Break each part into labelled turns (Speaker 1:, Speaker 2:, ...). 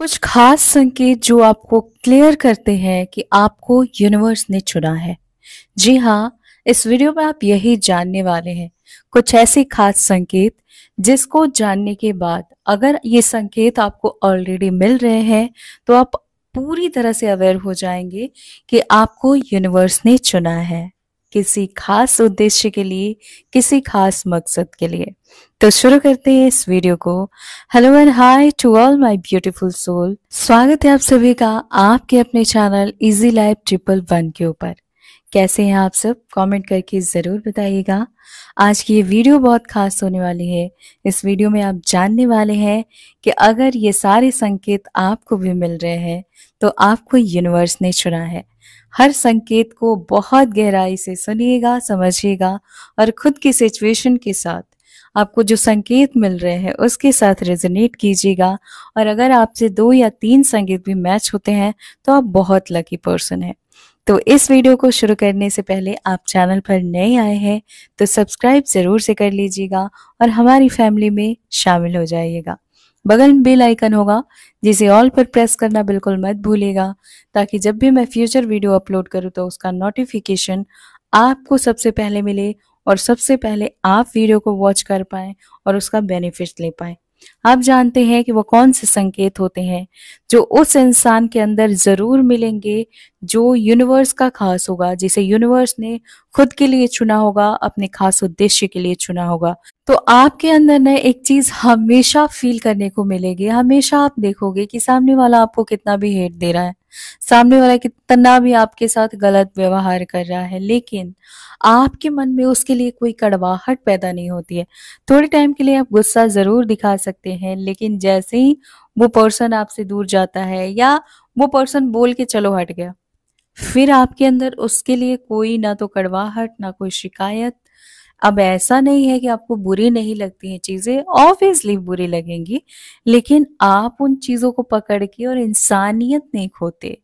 Speaker 1: कुछ खास संकेत जो आपको क्लियर करते हैं कि आपको यूनिवर्स ने चुना है जी हाँ इस वीडियो में आप यही जानने वाले हैं कुछ ऐसे खास संकेत जिसको जानने के बाद अगर ये संकेत आपको ऑलरेडी मिल रहे हैं तो आप पूरी तरह से अवेयर हो जाएंगे कि आपको यूनिवर्स ने चुना है किसी खास उद्देश्य के लिए किसी खास मकसद के लिए तो शुरू करते हैं इस वीडियो को hello and hi to all my beautiful soul स्वागत है आप सभी का आपके अपने channel easy life triple one के ऊपर कैसे हैं आप सब कमेंट करके ज़रूर बताइएगा आज की ये वीडियो बहुत खास होने वाली है इस वीडियो में आप जानने वाले हैं कि अगर ये सारे संकेत आपको भी मिल रहे हैं तो आपको यूनिवर्स ने चुना है हर संकेत को बहुत गहराई से सुनिएगा समझिएगा और खुद की सिचुएशन के साथ आपको जो संकेत मिल रहे हैं उसके साथ रेजोनेट कीजिएगा और अगर आपसे दो या तीन संकेत भी मैच होते हैं तो आप बहुत लकी पर्सन हैं तो इस वीडियो को शुरू करने से पहले आप चैनल पर नए आए हैं तो सब्सक्राइब ज़रूर से कर लीजिएगा और हमारी फैमिली में शामिल हो जाइएगा बगल में बेल आइकन होगा जिसे ऑल पर प्रेस करना बिल्कुल मत भूलेगा ताकि जब भी मैं फ्यूचर वीडियो अपलोड करूँ तो उसका नोटिफिकेशन आपको सबसे पहले मिले और सबसे पहले आप वीडियो को वॉच कर पाए और उसका बेनिफिट ले पाए आप जानते हैं कि वो कौन से संकेत होते हैं जो उस इंसान के अंदर ज़रूर मिलेंगे जो यूनिवर्स का खास होगा जिसे यूनिवर्स ने खुद के लिए चुना होगा अपने खास उद्देश्य के लिए चुना होगा तो आपके अंदर न एक चीज हमेशा फील करने को मिलेगी हमेशा आप देखोगे कि सामने वाला आपको कितना भी हेट दे रहा है सामने वाला कितना भी आपके साथ गलत व्यवहार कर रहा है लेकिन आपके मन में उसके लिए कोई कड़वाहट पैदा नहीं होती है थोड़े टाइम के लिए आप गुस्सा जरूर दिखा सकते हैं लेकिन जैसे ही वो पर्सन आपसे दूर जाता है या वो पर्सन बोल के चलो हट गया फिर आपके अंदर उसके लिए कोई ना तो कड़वाहट ना कोई शिकायत अब ऐसा नहीं है कि आपको बुरी नहीं लगती हैं चीज़ें ऑब्वियसली बुरी लगेंगी लेकिन आप उन चीज़ों को पकड़ के और इंसानियत नहीं खोते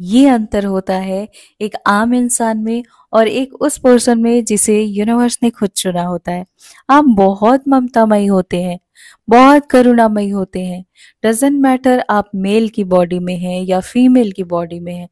Speaker 1: ये अंतर होता है एक आम इंसान में और एक उस पर्सन में जिसे यूनिवर्स ने खुद चुना होता है आप बहुत ममतामयी होते हैं बहुत करुणामयी होते हैं डजेंट मैटर आप मेल की बॉडी में हैं या फीमेल की बॉडी में हैं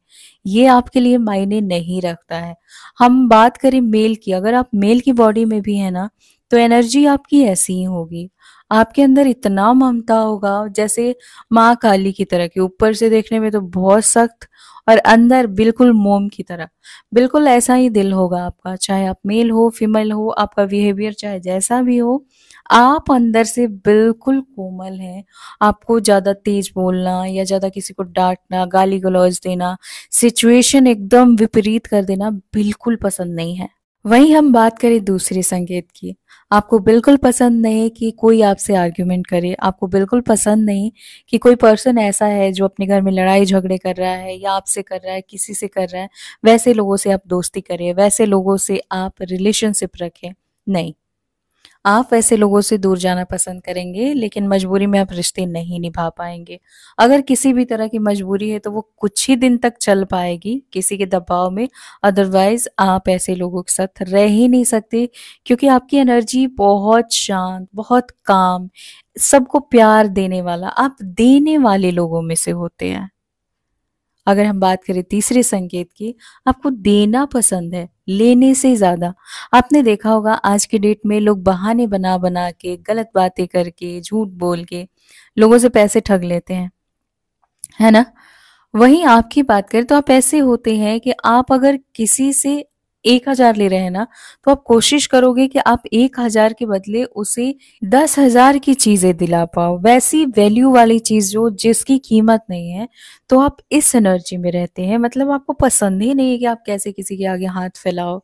Speaker 1: ये आपके लिए मायने नहीं रखता है हम बात करें मेल की अगर आप मेल की बॉडी में भी हैं ना तो एनर्जी आपकी ऐसी ही होगी आपके अंदर इतना ममता होगा जैसे माँ काली की तरह की ऊपर से देखने में तो बहुत सख्त और अंदर बिल्कुल मोम की तरह बिल्कुल ऐसा ही दिल होगा आपका चाहे आप मेल हो फीमेल हो आपका बिहेवियर चाहे जैसा भी हो आप अंदर से बिल्कुल कोमल हैं आपको ज़्यादा तेज बोलना या ज़्यादा किसी को डांटना गाली गलौज देना सिचुएशन एकदम विपरीत कर देना बिल्कुल पसंद नहीं है वहीं हम बात करें दूसरे संकेत की आपको बिल्कुल पसंद नहीं कि कोई आपसे आर्ग्यूमेंट करे आपको बिल्कुल पसंद नहीं कि कोई पर्सन ऐसा है जो अपने घर में लड़ाई झगड़े कर रहा है या आपसे कर रहा है किसी से कर रहा है वैसे लोगों से आप दोस्ती करें वैसे लोगों से आप रिलेशनशिप रखें नहीं आप वैसे लोगों से दूर जाना पसंद करेंगे लेकिन मजबूरी में आप रिश्ते नहीं निभा पाएंगे अगर किसी भी तरह की मजबूरी है तो वो कुछ ही दिन तक चल पाएगी किसी के दबाव में अदरवाइज आप ऐसे लोगों के साथ रह ही नहीं सकते क्योंकि आपकी एनर्जी बहुत शांत बहुत काम सबको प्यार देने वाला आप देने वाले लोगों में से होते हैं अगर हम बात करें तीसरे संकेत की आपको देना पसंद है लेने से ज़्यादा आपने देखा होगा आज के डेट में लोग बहाने बना बना के गलत बातें करके झूठ बोल के लोगों से पैसे ठग लेते हैं है ना वहीं आपकी बात करें तो आप ऐसे होते हैं कि आप अगर किसी से एक हजार ले रहे हैं ना तो आप कोशिश करोगे कि आप एक हजार के बदले उसे दस हजार की चीजें दिला पाओ वैसी वैल्यू वाली चीज जो जिसकी कीमत नहीं है तो आप इस एनर्जी में रहते हैं मतलब आपको पसंद ही नहीं है कि आप कैसे किसी के आगे हाथ फैलाओ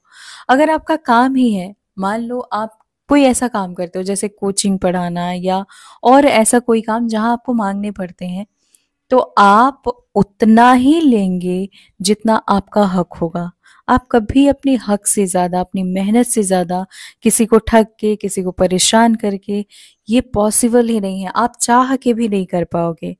Speaker 1: अगर आपका काम ही है मान लो आप कोई ऐसा काम करते हो जैसे कोचिंग पढ़ाना या और ऐसा कोई काम जहां आपको मांगने पड़ते हैं तो आप उतना ही लेंगे जितना आपका हक होगा आप कभी अपने हक से ज़्यादा अपनी मेहनत से ज़्यादा किसी को ठग के किसी को परेशान करके ये पॉसिबल ही नहीं है आप चाह के भी नहीं कर पाओगे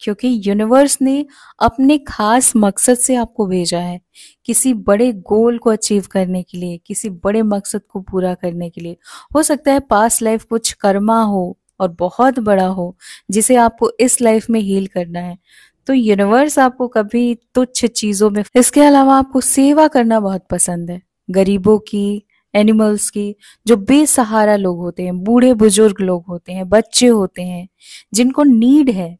Speaker 1: क्योंकि यूनिवर्स ने अपने खास मकसद से आपको भेजा है किसी बड़े गोल को अचीव करने के लिए किसी बड़े मकसद को पूरा करने के लिए हो सकता है पास लाइफ कुछ कर्मा हो और बहुत बड़ा हो जिसे आपको इस लाइफ में हील करना है तो यूनिवर्स आपको कभी तुच्छ चीजों में इसके अलावा आपको सेवा करना बहुत पसंद है गरीबों की एनिमल्स की जो बेसहारा लोग होते हैं बूढ़े बुजुर्ग लोग होते हैं बच्चे होते हैं जिनको नीड है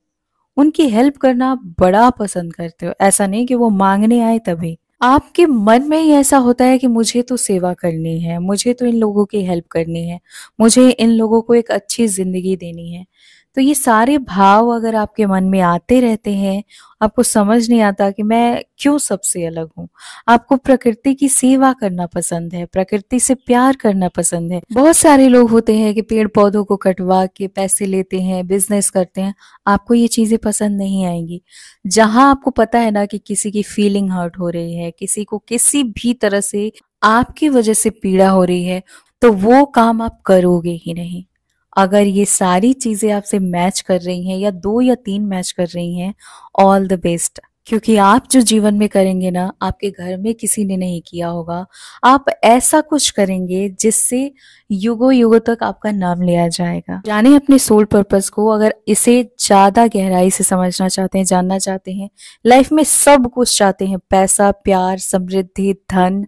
Speaker 1: उनकी हेल्प करना बड़ा पसंद करते हो ऐसा नहीं कि वो मांगने आए तभी आपके मन में ही ऐसा होता है कि मुझे तो सेवा करनी है मुझे तो इन लोगों की हेल्प करनी है मुझे इन लोगों को एक अच्छी ज़िंदगी देनी है तो ये सारे भाव अगर आपके मन में आते रहते हैं आपको समझ नहीं आता कि मैं क्यों सबसे अलग हूँ आपको प्रकृति की सेवा करना पसंद है प्रकृति से प्यार करना पसंद है बहुत सारे लोग होते हैं कि पेड़ पौधों को कटवा के पैसे लेते हैं बिजनेस करते हैं आपको ये चीजें पसंद नहीं आएंगी जहां आपको पता है ना कि किसी की फीलिंग हर्ट हो रही है किसी को किसी भी तरह से आपकी वजह से पीड़ा हो रही है तो वो काम आप करोगे ही नहीं अगर ये सारी चीज़ें आपसे मैच कर रही हैं या दो या तीन मैच कर रही हैं ऑल द बेस्ट क्योंकि आप जो जीवन में करेंगे ना आपके घर में किसी ने नहीं किया होगा आप ऐसा कुछ करेंगे जिससे युगो युगो तक आपका नाम लिया जाएगा जाने अपने सोल पर्पस को अगर इसे ज्यादा गहराई से समझना चाहते हैं जानना चाहते हैं लाइफ में सब कुछ चाहते हैं पैसा प्यार समृद्धि धन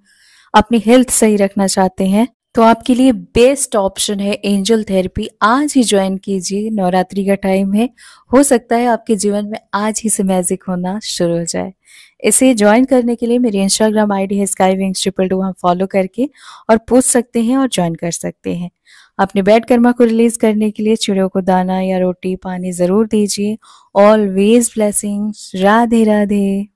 Speaker 1: अपनी हेल्थ सही रखना चाहते हैं तो आपके लिए बेस्ट ऑप्शन है एंजल थेरेपी आज ही ज्वाइन कीजिए नवरात्रि का टाइम है हो सकता है आपके जीवन में आज ही से मैजिक होना शुरू हो जाए इसे ज्वाइन करने के लिए मेरी इंस्टाग्राम आईडी है स्काई विंग्स ट्रिपल टू वहाँ फॉलो करके और पूछ सकते हैं और ज्वाइन कर सकते हैं अपने बैड कर्मा को रिलीज करने के लिए चिड़ियों को दाना या रोटी पानी ज़रूर दीजिए ऑलवेज ब्लेसिंग्स राधे राधे